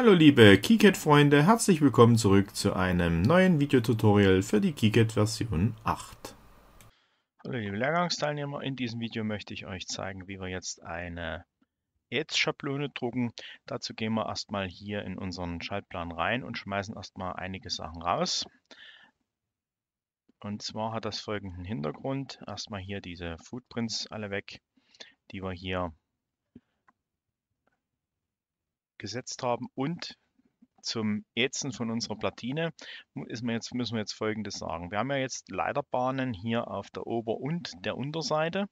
Hallo liebe KiCad-Freunde, herzlich willkommen zurück zu einem neuen Videotutorial für die KiCad Version 8. Hallo liebe Lehrgangsteilnehmer, in diesem Video möchte ich euch zeigen, wie wir jetzt eine Ads-Schablone drucken. Dazu gehen wir erstmal hier in unseren Schaltplan rein und schmeißen erstmal einige Sachen raus. Und zwar hat das folgenden Hintergrund. Erstmal hier diese Footprints alle weg, die wir hier gesetzt haben und zum Ätzen von unserer Platine ist man jetzt, müssen wir jetzt Folgendes sagen. Wir haben ja jetzt Leiterbahnen hier auf der Ober- und der Unterseite.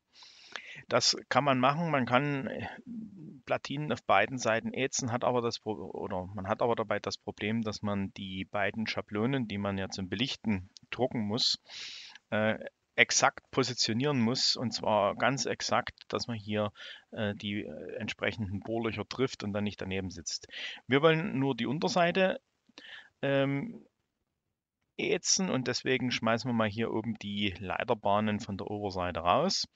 Das kann man machen. Man kann äh, Platinen auf beiden Seiten ätzen, hat aber das oder man hat aber dabei das Problem, dass man die beiden Schablonen, die man ja zum Belichten drucken muss, äh, exakt positionieren muss und zwar ganz exakt, dass man hier äh, die äh, entsprechenden Bohrlöcher trifft und dann nicht daneben sitzt. Wir wollen nur die Unterseite ähm, ätzen und deswegen schmeißen wir mal hier oben die Leiterbahnen von der Oberseite raus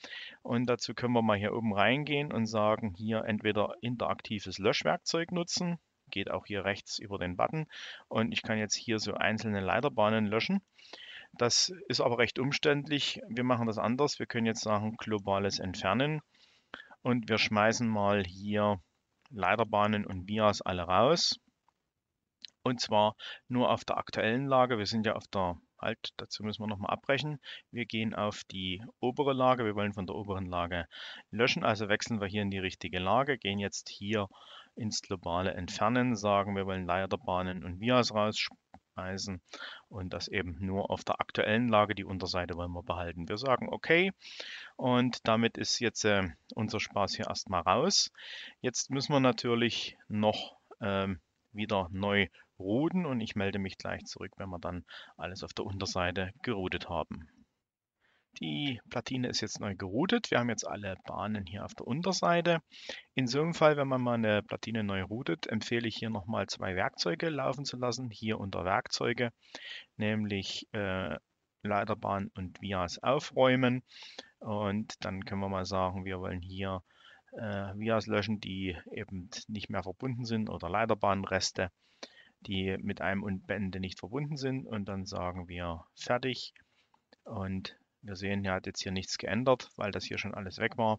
und dazu können wir mal hier oben reingehen und sagen hier entweder interaktives Löschwerkzeug nutzen, geht auch hier rechts über den Button und ich kann jetzt hier so einzelne Leiterbahnen löschen das ist aber recht umständlich. Wir machen das anders. Wir können jetzt sagen, globales entfernen. Und wir schmeißen mal hier Leiterbahnen und Vias alle raus. Und zwar nur auf der aktuellen Lage. Wir sind ja auf der, halt, dazu müssen wir nochmal abbrechen. Wir gehen auf die obere Lage. Wir wollen von der oberen Lage löschen. Also wechseln wir hier in die richtige Lage, gehen jetzt hier ins globale Entfernen, sagen wir wollen Leiterbahnen und Vias raus, Eisen und das eben nur auf der aktuellen Lage. Die Unterseite wollen wir behalten. Wir sagen okay und damit ist jetzt äh, unser Spaß hier erstmal raus. Jetzt müssen wir natürlich noch ähm, wieder neu routen und ich melde mich gleich zurück, wenn wir dann alles auf der Unterseite geroutet haben. Die Platine ist jetzt neu geroutet. Wir haben jetzt alle Bahnen hier auf der Unterseite. In so einem Fall, wenn man mal eine Platine neu routet, empfehle ich hier nochmal zwei Werkzeuge laufen zu lassen. Hier unter Werkzeuge, nämlich äh, Leiterbahn und Vias aufräumen. Und dann können wir mal sagen, wir wollen hier äh, Vias löschen, die eben nicht mehr verbunden sind oder Leiterbahnreste, die mit einem und Bände nicht verbunden sind. Und dann sagen wir fertig und wir sehen, er hat jetzt hier nichts geändert, weil das hier schon alles weg war.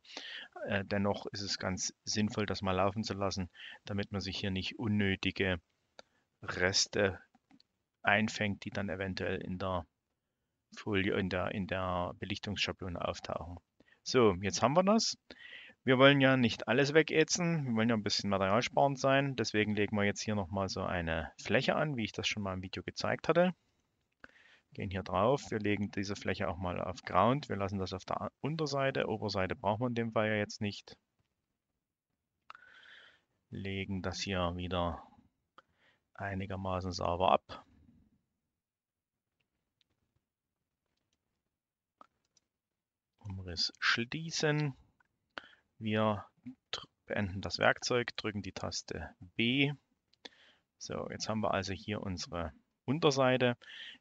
Äh, dennoch ist es ganz sinnvoll, das mal laufen zu lassen, damit man sich hier nicht unnötige Reste einfängt, die dann eventuell in der Folie, in der, in der Belichtungsschablone auftauchen. So, jetzt haben wir das. Wir wollen ja nicht alles wegätzen, wir wollen ja ein bisschen materialsparend sein. Deswegen legen wir jetzt hier nochmal so eine Fläche an, wie ich das schon mal im Video gezeigt hatte gehen hier drauf. Wir legen diese Fläche auch mal auf Ground. Wir lassen das auf der Unterseite. Oberseite braucht man in dem Fall ja jetzt nicht. Legen das hier wieder einigermaßen sauber ab. Umriss schließen. Wir beenden das Werkzeug, drücken die Taste B. So, jetzt haben wir also hier unsere Unterseite.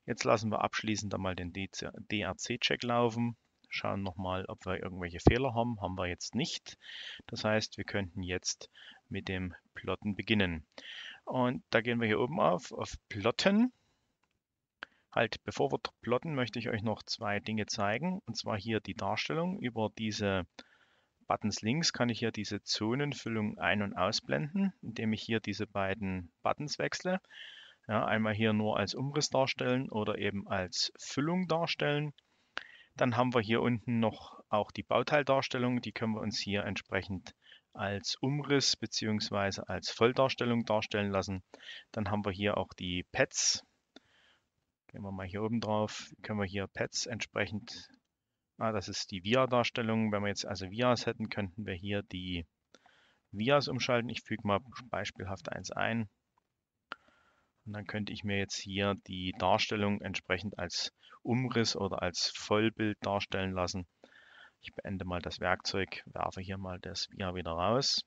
Jetzt lassen wir abschließend einmal den DRC-Check laufen. Schauen nochmal, ob wir irgendwelche Fehler haben. Haben wir jetzt nicht. Das heißt, wir könnten jetzt mit dem Plotten beginnen. Und da gehen wir hier oben auf, auf Plotten. Halt, bevor wir plotten, möchte ich euch noch zwei Dinge zeigen. Und zwar hier die Darstellung über diese Buttons links kann ich hier diese Zonenfüllung ein- und ausblenden, indem ich hier diese beiden Buttons wechsle. Ja, einmal hier nur als Umriss darstellen oder eben als Füllung darstellen. Dann haben wir hier unten noch auch die Bauteildarstellung. Die können wir uns hier entsprechend als Umriss bzw. als Volldarstellung darstellen lassen. Dann haben wir hier auch die Pads. Gehen wir mal hier oben drauf, können wir hier Pads entsprechend, ah, das ist die VIA-Darstellung. Wenn wir jetzt also VIAs hätten, könnten wir hier die VIAs umschalten. Ich füge mal beispielhaft eins ein. Und dann könnte ich mir jetzt hier die Darstellung entsprechend als Umriss oder als Vollbild darstellen lassen. Ich beende mal das Werkzeug, werfe hier mal das VIA wieder raus.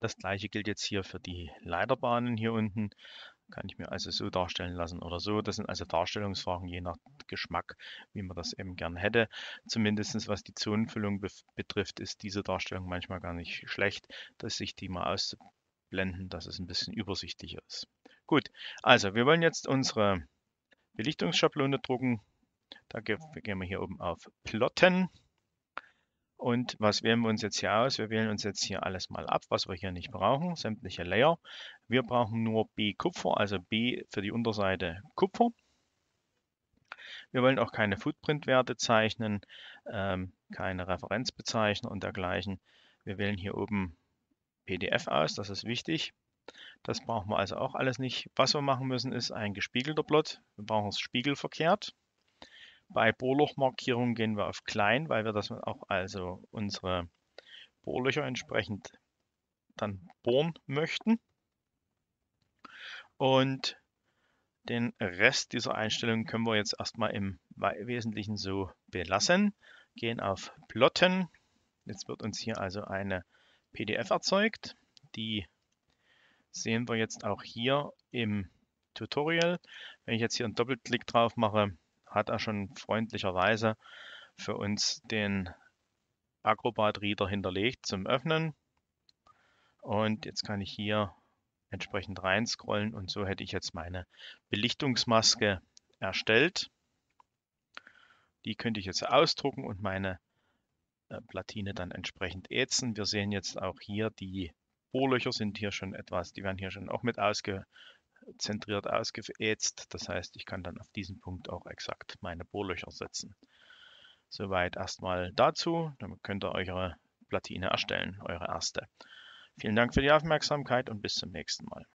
Das gleiche gilt jetzt hier für die Leiterbahnen hier unten. Kann ich mir also so darstellen lassen oder so. Das sind also Darstellungsfragen, je nach Geschmack, wie man das eben gern hätte. Zumindest was die Zonenfüllung be betrifft, ist diese Darstellung manchmal gar nicht schlecht, dass sich die mal auszublenden, dass es ein bisschen übersichtlicher ist. Gut, also wir wollen jetzt unsere Belichtungsschablone drucken. Da gehen wir hier oben auf Plotten. Und was wählen wir uns jetzt hier aus? Wir wählen uns jetzt hier alles mal ab, was wir hier nicht brauchen, sämtliche Layer. Wir brauchen nur B-Kupfer, also B für die Unterseite Kupfer. Wir wollen auch keine Footprint-Werte zeichnen, ähm, keine Referenzbezeichner und dergleichen. Wir wählen hier oben PDF aus, das ist wichtig. Das brauchen wir also auch alles nicht. Was wir machen müssen, ist ein gespiegelter Plot. Wir brauchen es spiegelverkehrt. Bei Bohrlochmarkierung gehen wir auf klein, weil wir das auch also unsere Bohrlöcher entsprechend dann bohren möchten. Und den Rest dieser Einstellungen können wir jetzt erstmal im Wesentlichen so belassen. Gehen auf Plotten. Jetzt wird uns hier also eine PDF erzeugt, die sehen wir jetzt auch hier im Tutorial. Wenn ich jetzt hier einen Doppelklick drauf mache, hat er schon freundlicherweise für uns den Acrobat Reader hinterlegt zum Öffnen. Und jetzt kann ich hier entsprechend reinscrollen und so hätte ich jetzt meine Belichtungsmaske erstellt. Die könnte ich jetzt ausdrucken und meine äh, Platine dann entsprechend ätzen. Wir sehen jetzt auch hier die Bohrlöcher sind hier schon etwas, die werden hier schon auch mit ausgezentriert, ausgeätzt. Das heißt, ich kann dann auf diesen Punkt auch exakt meine Bohrlöcher setzen. Soweit erstmal dazu. Damit könnt ihr eure Platine erstellen, eure erste. Vielen Dank für die Aufmerksamkeit und bis zum nächsten Mal.